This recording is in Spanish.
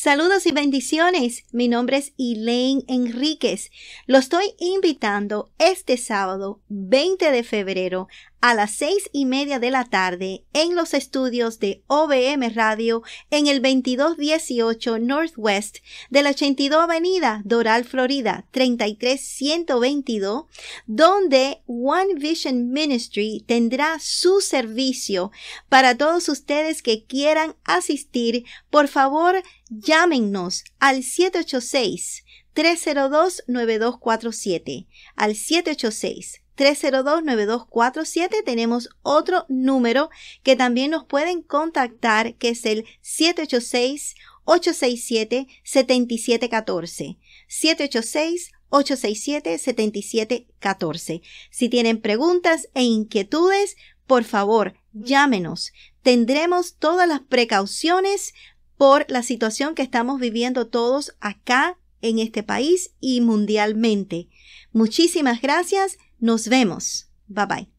Saludos y bendiciones. Mi nombre es Elaine Enríquez. Lo estoy invitando este sábado 20 de febrero a las seis y media de la tarde en los estudios de OBM Radio en el 2218 Northwest de la 82 Avenida Doral, Florida 33122, donde One Vision Ministry tendrá su servicio para todos ustedes que quieran asistir. Por favor, llámenos al 786 302 9247 al 786 302-9247 tenemos otro número que también nos pueden contactar que es el 786-867-7714. 786 867-7714. Si tienen preguntas e inquietudes, por favor, llámenos. Tendremos todas las precauciones por la situación que estamos viviendo todos acá en este país y mundialmente. Muchísimas gracias. Nos vemos. Bye bye.